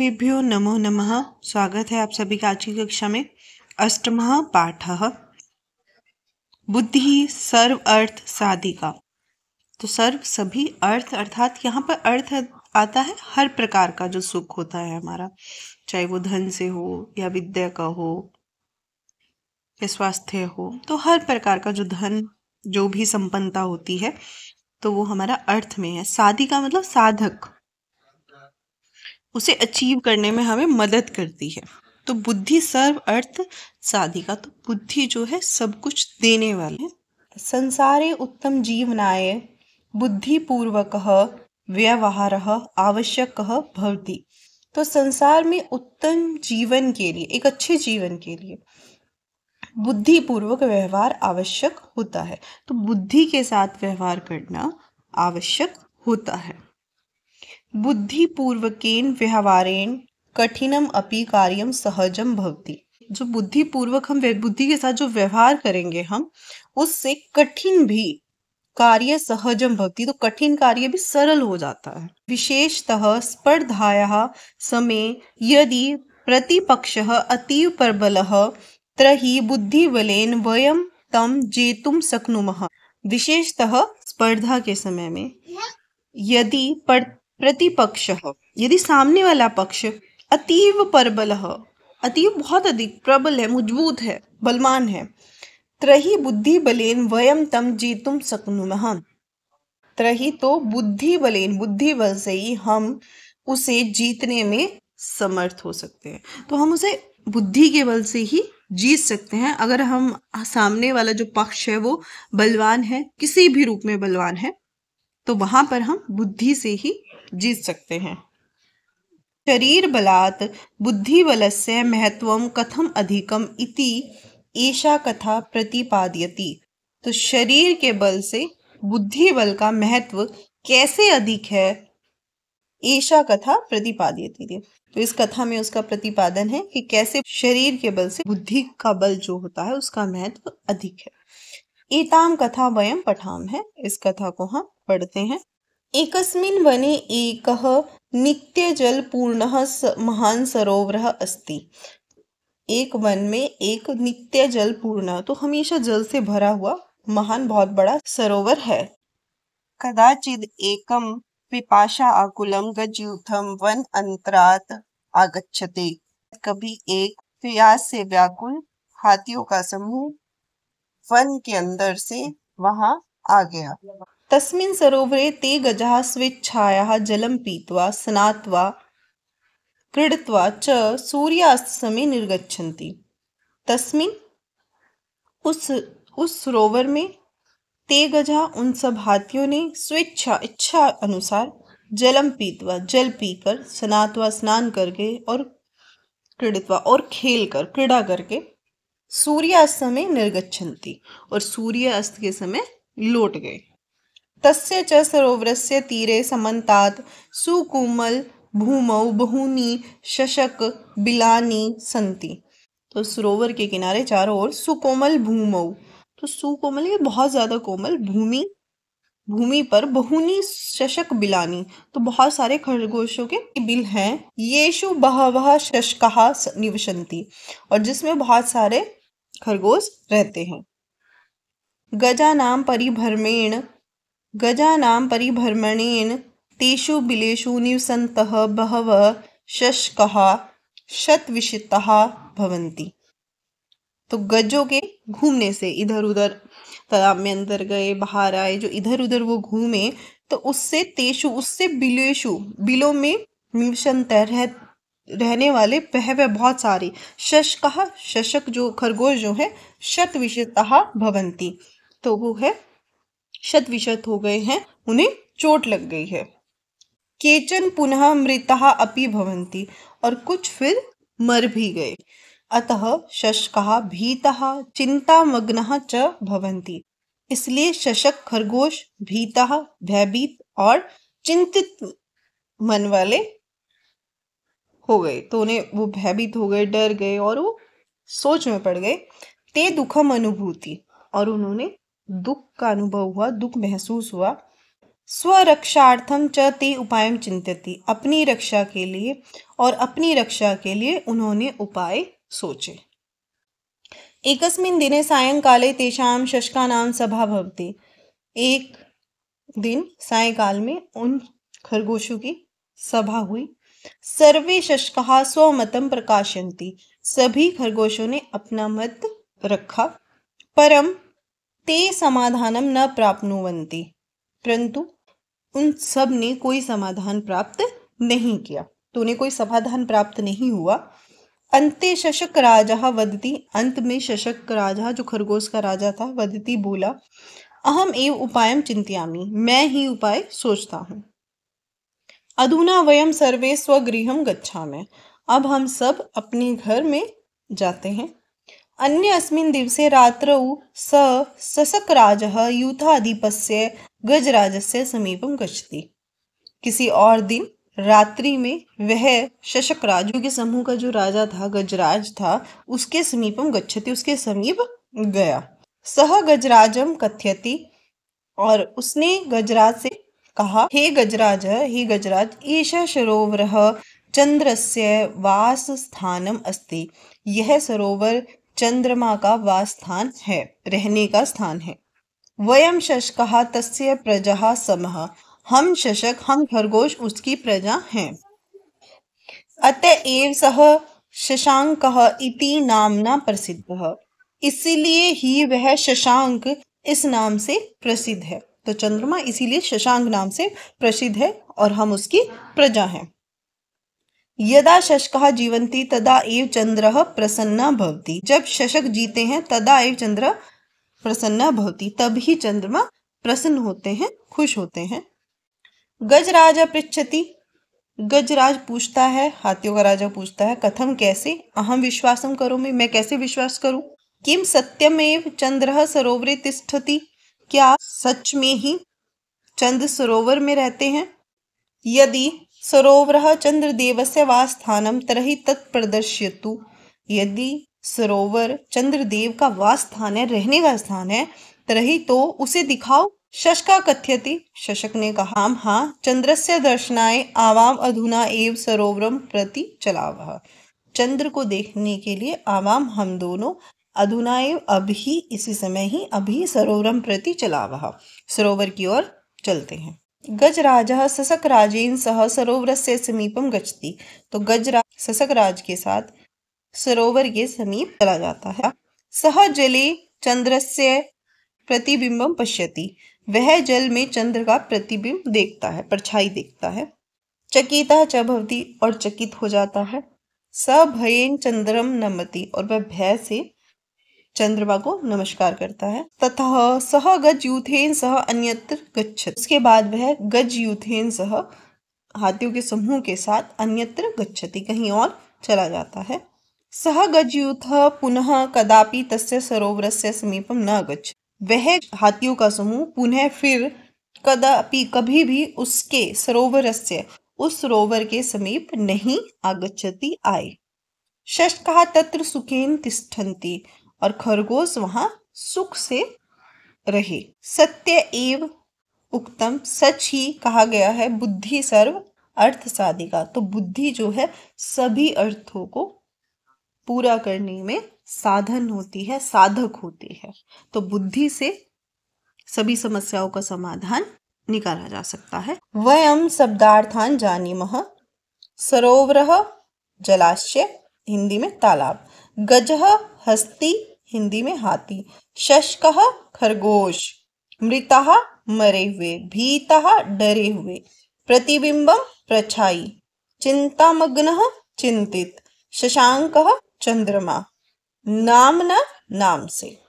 भ्यो नमो नमः स्वागत है आप सभी का आज की कक्षा में अष्टम पाठ बुद्धि सर्व अर्थ साधिका तो सर्व सभी अर्थ अर्थात यहाँ पर अर्थ आता है हर प्रकार का जो सुख होता है हमारा चाहे वो धन से हो या विद्या का हो या स्वास्थ्य हो तो हर प्रकार का जो धन जो भी संपन्नता होती है तो वो हमारा अर्थ में है साधिका मतलब साधक उसे अचीव करने में हमें मदद करती है तो बुद्धि सर्व अर्थ साधिका तो बुद्धि जो है सब कुछ देने वाली है संसारे उत्तम जीवनाय बुद्धिपूर्वक व्यवहार आवश्यक भवती तो संसार में उत्तम जीवन के लिए एक अच्छे जीवन के लिए बुद्धिपूर्वक व्यवहार आवश्यक होता है तो बुद्धि के साथ व्यवहार करना आवश्यक होता है बुद्धिपूर्वकेन व्यवहारेण कठिनम अपि कार्यम सहजम भवती जो बुद्धिपूर्वक हम बुद्धि के साथ जो व्यवहार करेंगे हम उससे कठिन भी कार्य सहजम भक्ति तो कठिन कार्य भी सरल हो जाता है विशेषतः स्पर्धाया समय यदि प्रतिपक्ष अतीव प्रबल बुद्धि बलेन वयम तम जेतुम सकनुम विशेषतः स्पर्धा के समय में यदि प्रतिपक्ष यदि सामने वाला पक्ष अतीव प्रबल अतीव बहुत अधिक प्रबल है मजबूत है बलवान है त्रही बुद्धि बलेन वयम तम जीतुम सकनुमह त्रही तो बुद्धि बलेन बुद्धि बल से ही हम उसे जीतने में समर्थ हो सकते हैं तो हम उसे बुद्धि के बल से ही जीत सकते हैं अगर हम सामने वाला जो पक्ष है वो बलवान है किसी भी रूप में बलवान है तो वहां पर हम बुद्धि से ही जीत सकते हैं शरीर बलात् बुद्धि से महत्व कथम अधिकम इति ऐशा कथा प्रतिपादयती तो शरीर के बल से बुद्धि बल का महत्व कैसे अधिक है ऐसा कथा प्रतिपाद्यति थी तो इस कथा में उसका प्रतिपादन है कि कैसे शरीर के बल से बुद्धि का बल जो होता है उसका महत्व अधिक है एताम कथा वयम पठाम है इस कथा को हम पढ़ते हैं एक वने एकः नित्यजलपूर्णः स महान सरोवर अस्ति एक वन में एक नित्य जल पूर्ण तो हमेशा जल से भरा हुआ महान बहुत बड़ा सरोवर है कदाचिद एकम पिपाशा आकुलम गजयूथम वन अंतरात आगछते कभी एक प्यास से व्याकुल हाथियों का समूह वन के अंदर से वहां आ गया तस्मिन् सरोवरे ते गजाः स्वेच्छाया जलं पीत्वा स्नात्वा क्रीडत्वा च सूर्यास्तसमये निर्गच्छन्ति तस्मिन् उस उस सरोवर में ते गजा उन सब हाथियों ने स्वेच्छा इच्छा अनुसार जलम पीतवा जल पीकर स्नातवा स्नान करके और क्रीड़ित्वा और खेल कर क्रीड़ा करके सूर्यास्त समय निर्गछन्ति और सूर्यास्त के समय लौट गए तस्य च सरोवरस्य तीरे समन्तात् सुकोमल भूमौ बहूनी शशक बिलानी संति तो सरोवर के किनारे चारों ओर सुकोमल भूमौ तो सुकोमल ये बहुत ज़्यादा कोमल भूमि भूमि पर बहुनी शशक बिलानी तो बहुत सारे खरगोशों के बिल हैं येशु बहवह शशकहा निवसंती और जिसमें बहुत सारे खरगोश रहते हैं गजा नाम परिभ्रमेण गजानां परिभ्रमणेन तेषु बिलेषु निवसन्तः बहवः शशकः शतविशिताः भवन्ति तो गजों के घूमने से इधर उधर तालाब में अंदर गए बाहर आए जो इधर उधर वो घूमे तो उससे तेषु उससे बिलेशु बिलों में निवसंत रह रहने वाले वह वह बहुत सारे शश कहा शशक जो खरगोश जो है शत विशेषता भवंती तो वो है शत विशत हो गए हैं उन्हें चोट लग गई है केचन पुनः मृतः अपि भवन्ति और कुछ फिर मर भी गए अतः शशकः भीतः चिंतामग्न च भवन्ति इसलिए शशक खरगोश भीतः भयभीत और चिंतित मन वाले हो गए तो उन्हें वो भयभीत हो गए डर गए और वो सोच में पड़ गए ते दुखम अनुभूति और उन्होंने दुख का अनुभव हुआ दुख महसूस हुआ स्वरक्षार्थम च ते उपाय चिंतित अपनी रक्षा के लिए और अपनी रक्षा के लिए उन्होंने उपाय सोचे एकस्मिन दिने सायंकाले तेषाम नाम सभा भवती एक दिन सायकाल में उन खरगोशों की सभा हुई सर्वे शशका स्वमतम प्रकाशंती सभी खरगोशों ने अपना मत रखा परम ते समाधानम न प्राप्तवंती परंतु उन सब ने कोई समाधान प्राप्त नहीं किया तो उन्हें कोई समाधान प्राप्त नहीं हुआ अंते शशक राजा वदती अंत में शशक राजा जो खरगोश का राजा था वदती बोला अहम एव उपाय चिंतियामी मैं ही उपाय सोचता हूँ अधुना वयम सर्वे स्वगृहम गच्छा में अब हम सब अपने घर में जाते हैं अन्यस्मिन् दिवसे रात्रौ स ससकराजः यूथाधिपस्य गजराजस्य समीपं गच्छति किसी और दिन रात्रि में वह शशकराज के समूह का जो राजा था गजराज था उसके समीपम गच्छति उसके समीप गया सह गजराजम कथ्यति और उसने गजराज से कहा हे गजराज हे गजराज ईश सरोवर चंद्रस्य वास स्थानम अस्ति यह सरोवर चंद्रमा का वास स्थान है रहने का स्थान है वयम शशक तस्य प्रजा सम हम शशक हम खरगोश उसकी प्रजा हैं अतएव सह शशांक इति नामना प्रसिद्ध इसीलिए ही वह शशांक इस नाम से प्रसिद्ध है तो चंद्रमा इसीलिए शशांक नाम से प्रसिद्ध है और हम उसकी प्रजा हैं यदा शशक जीवंती तदा एव चंद्र प्रसन्न भवती जब शशक जीते हैं तदा एव चंद्र प्रसन्न भवती ही चंद्रमा प्रसन्न होते हैं खुश होते हैं गजराज पृछति गजराज पूछता है हाथियों का राजा पूछता है कथम कैसे अहम विश्वासम करो मैं मैं कैसे विश्वास करूं किम सत्यमेव चंद्र सरोवरे तिष्ठति क्या सच में ही चंद सरोवर में रहते हैं यदि सरोवर चंद्रदेव वास्थान तरह तरहि तत् यदि सरोवर चंद्रदेव का वास स्थान है रहने का स्थान है तरह तो उसे दिखाओ शशका कथ्यति शशक ने कहा हम हाँ से दर्शनाए आवाम अधुना एव सरोवरम प्रति चलाव चंद्र को देखने के लिए आवाम हम दोनों अधुना एव अभी इसी समय ही अभी सरोवरम प्रति चलाव सरोवर की ओर चलते हैं गजराज ससकराजेन सह से समीपम गचती तो गजराज राज के साथ सरोवर के समीप चला जाता है सह जले से प्रतिबिंबम पश्यति वह जल में चंद्र का प्रतिबिंब देखता है परछाई देखता है चकिता चवती और चकित हो जाता है स भयन चंद्रम नमति और वह भय से चंद्रमा को नमस्कार करता है तथा सह गज यूथेन सह अन्यत्र गच्छत उसके बाद वह गज यूथेन सह हाथियों के समूह के साथ अन्यत्र गच्छति कहीं और चला जाता है सह गजयूथ पुनः कदापि तस्य सरोवर से समीपम न गच्छ वह हाथियों का समूह पुनः फिर कदापि कभी भी उसके सरोवर से उस सरोवर के समीप नहीं आगच्छति आए षष्ठ कहा तत्र सुखेन तिष्ठन्ति और खरगोश वहाँ सुख से रहे सत्य एव उक्तम सच ही कहा गया है बुद्धि सर्व अर्थ साधिका तो बुद्धि जो है सभी अर्थों को पूरा करने में साधन होती है साधक होती है तो बुद्धि से सभी समस्याओं का समाधान निकाला जा सकता है वयम शब्दार्थान मह सरोवर जलाशय हिंदी में तालाब गजह हस्ती हिंदी में हाथी शशकह खरगोश मृतः मरे हुए भीतः डरे हुए प्रतिबिंबम प्रछाई चिंतामग्न चिंतित शशांक चंद्रमा नाम न नाम से